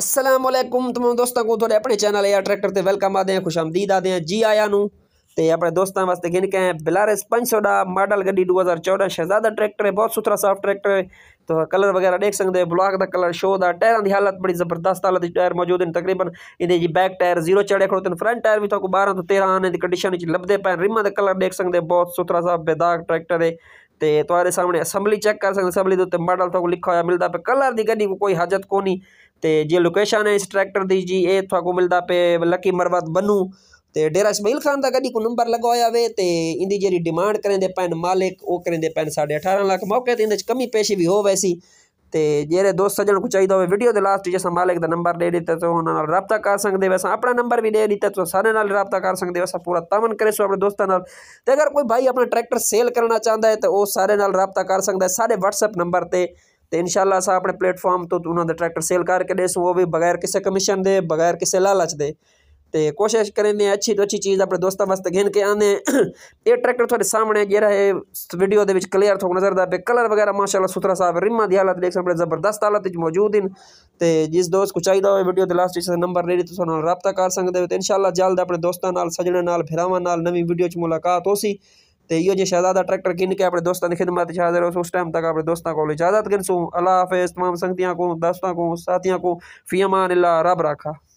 ਅਸਲਾਮ ਅਸਲਾਮੁਅਲੈਕੁਮ ਤਮਾਮ ਦੋਸਤਾਂ ਕੋ ਤੁਹਾਡੇ ਆਪਣੇ ਚੈਨਲ ਏ ਟਰੈਕਟਰ ਤੇ ਵੈਲਕਮ ਆਦੇ ਆ ਖੁਸ਼ਾਮਦੀਦ ਆਦੇ ਆ ਜੀ ਆਇਆਂ ਨੂੰ ਤੇ ਆਪਣੇ ਦੋਸਤਾਂ ਵਾਸਤੇ ਗਿਣ ਕੇ ਬਿਲਾਰਸ 500 ਦਾ ਮਾਡਲ ਗੱਡੀ 2014 ਸ਼ਹਿਜ਼ਾਦਾ ਟਰੈਕਟਰ ਹੈ ਬਹੁਤ ਸੁਥਰਾ ਸਾਫ ਟਰੈਕਟਰ ਹੈ ਤੋ ਕਲਰ ਵਗੈਰਾ ਦੇਖ ਸਕਦੇ ਹੋ ਬਲੌਕ ਦਾ ਕਲਰ ਸ਼ੋ ਦਾ ਟਾਇਰਾਂ ਦੀ ਹਾਲਤ ਬੜੀ ਜ਼ਬਰਦਸਤ ਹਾਲਤ ਦੇ ਟਾਇਰ ਮੌਜੂਦ ਨੇ ਤਕਰੀਬਨ ਇਹਦੇ ਜੀ ਬੈਕ ਟਾਇਰ ਜ਼ੀਰੋ ਚੜੇ ਖੜੋ ਤੇ ਫਰੰਟ ਟਾਇਰ ਵੀ ਤੁਹਾਨੂੰ 12 ਤੋਂ 13 ਆਨੇ ਦੀ ਕੰਡੀਸ਼ਨ ਵਿੱਚ ਲੱਭਦੇ ਪੈਣ ਰਿਮਾਂ ਦਾ ਕਲਰ ਦੇਖ ਸਕਦੇ ਬਹੁਤ ਸੁਥਰਾ ਸਾਫ ਬੇਦਾਗ ਟਰੈਕਟਰ ਹੈ ਤੇ ਤੁਹਾਡੇ ਸਾਹਮਣੇ ਅਸੈਂਬਲੀ ਚੈੱਕ ਕਰ ਸਕਦੇ ਅਸੈਂਬਲੀ ਦੇ ਉੱਤੇ ਮਾਡਲ ਤੁਹਾਨੂੰ ਲਿਖਿਆ ਹੋਇਆ ਮਿਲਦਾ ਪਿਆ ਕਲਰ ਦੀ ਗੱਡੀ ਕੋਈ ਹਾਜਤ ਕੋ ਨਹੀਂ ਤੇ ਜੇ ਲੋਕੇਸ਼ਨ ਹੈ ਇਸ ਟਰੈਕਟਰ ਦੀ ਜੀ ਇਹ ਤੁਹਾਨੂੰ ਮਿਲਦਾ ਪਏ ਲੱਕੀ ਮਰਵਤ ਬਨੂ ਤੇ ਡੇਰਾ ਇਸਮਾਈਲ ਖਾਨ ਦਾ ਗੱਡੀ ਕੋ ਨੰਬਰ ਲਗਵਾਇਆ ਵੇ ਤੇ ਇੰਦੀ ਜਿਹੜੀ ਡਿਮਾਂਡ ਕਰਦੇ ਪੈਨ ਮਾਲਕ ਉਹ ਕਰਦੇ ਪੈਨ 18.5 ਲੱਖ ਮੌਕੇ ਤੇ ਇੰਦੇ ਚ ਕਮੀ ਪੇਸ਼ੀ ਵੀ ਹੋ ਵੈਸੀ ਤੇ ਜਿਹੜੇ ਦੋਸਤ ਜਣ ਕੋ ਚਾਹੀਦਾ ਹੋਵੇ ਵੀਡੀਓ ਦੇ ਲਾਸਟ ਜਿਸ ਮਾਲਕ ਦਾ ਨੰਬਰ ਦੇ ਦਿੱਤਾ ਤਾਂ ਉਹਨਾਂ ਨਾਲ ਰਾਬਤਾ ਕਰ ਸਕਦੇ ਵੈਸਾ ਆਪਣਾ ਨੰਬਰ ਵੀ ਦੇ ਦਿੱਤਾ ਤਾਂ ਸਾਰੇ ਨਾਲ ਰਾਬਤਾ ਕਰ ਸਕਦੇ ਵੈਸਾ ਪੂਰਾ ਤਮਨ ਕਰੇ ਸੋ ਆਪਣੇ ਦੋਸਤਾਂ ਨਾਲ ਤੇ ਅਗਰ ਕੋਈ ਭਾਈ ਆਪਣਾ ਟਰੈਕਟਰ ਸੇਲ ਕਰਨਾ ਚਾਹੁੰਦਾ ਹੈ ਤਾਂ ਉਹ ਸਾਰੇ ਨਾਲ ਰਾਬਤਾ ਕਰ ਸਕਦਾ ਹੈ ਸਾਡੇ WhatsApp ਨੰਬਰ ਤੇ ਤੇ ਇਨਸ਼ਾਅੱਲਾ ਅਸਾਂ ਆਪਣੇ ਪਲੇਟਫਾਰਮ ਤੋਂ ਉਹਨਾਂ ਦਾ ਟਰੈਕਟਰ ਸੇਲ ਕਰਕੇ ਦੇਸੂ ਉਹ ਵੀ ਬਗੈਰ ਕਿਸੇ ਕਮਿਸ਼ਨ ਦੇ ਬਗੈਰ ਕਿਸੇ ਲਾਲਚ ਦੇ ਤੇ ਕੋਸ਼ਿਸ਼ ਕਰਨੇ ਅੱਛੀ ਤੋਂ ਅੱਛੀ ਚੀਜ਼ ਆਪਣੇ ਦੋਸਤਾਂ ਵਾਸਤੇ ਗਿਣ ਕੇ ਆਨੇ ਇਹ ਟਰੈਕਟਰ ਤੁਹਾਡੇ ਸਾਹਮਣੇ ਜਿਹੜਾ ਹੈ ਵੀਡੀਓ ਦੇ ਵਿੱਚ ਕਲੀਅਰ ਤੋਂ ਨਜ਼ਰ ਦਾ ਪੇ ਕਲਰ ਵਗੈਰਾ ਮਾਸ਼ਾਅੱਲਾ ਸੁਤਰਾ ਸਾਫ ਰਿਮਾ ਦੀ ਹਾਲਤ ਦੇਖ ਸਕਦੇ ਜ਼ਬਰਦਸਤ ਹਾਲਤ ਵਿੱਚ ਮੌਜੂਦ ਹਨ ਤੇ ਜਿਸ ਦੋਸਤ ਕੋ ਚਾਹੀਦਾ ਹੋਵੇ ਵੀਡੀਓ ਦੇ ਲਾਸਟ ਵਿੱਚ ਨੰਬਰ ਲੈ ਲਈ ਤੁਸੀਂ ਨਾਲ رابطہ ਕਰ ਸਕਦੇ ਹੋ ਤੇ ਇਨਸ਼ਾਅੱਲਾ ਜਲਦ ਆਪਣੇ ਦੋਸਤਾਂ ਨਾਲ ਸਜਣਾ ਨਾਲ ਫਿਰਾਵਾਂ ਨਾਲ ਨਵੀਂ ਵੀਡੀਓ 'ਚ ਮੁਲਾਕਾਤ ਹੋਸੀ ਤੇ ਇਹੋ ਜੇ ਸ਼ਹਿਜ਼ਾਦਾ ਟਰੈਕਟਰ ਕਿੰਨ ਕੇ ਆਪਣੇ ਦੋਸਤਾਂ ਦੀ ਖidmat ਚ ਹਾਜ਼ਰ ਉਸ ਟਾਈਮ ਤੱਕ ਆਪਣੇ ਦੋਸਤਾਂ ਕੋਲ ਇਜਾਜ਼ਤ ਕਿੰਸੂ ਅੱਲਾ ਹਾਫਿਜ਼ ਤਮਾਮ ਸੰਗਤਿਆਂ ਕੋ ਦਸਤਾਂ ਕੋ ਸਾਥੀਆਂ ਕੋ ਫੀਮਾਨ ਅੱਲਾ ਰੱਬ ਰੱਖਾ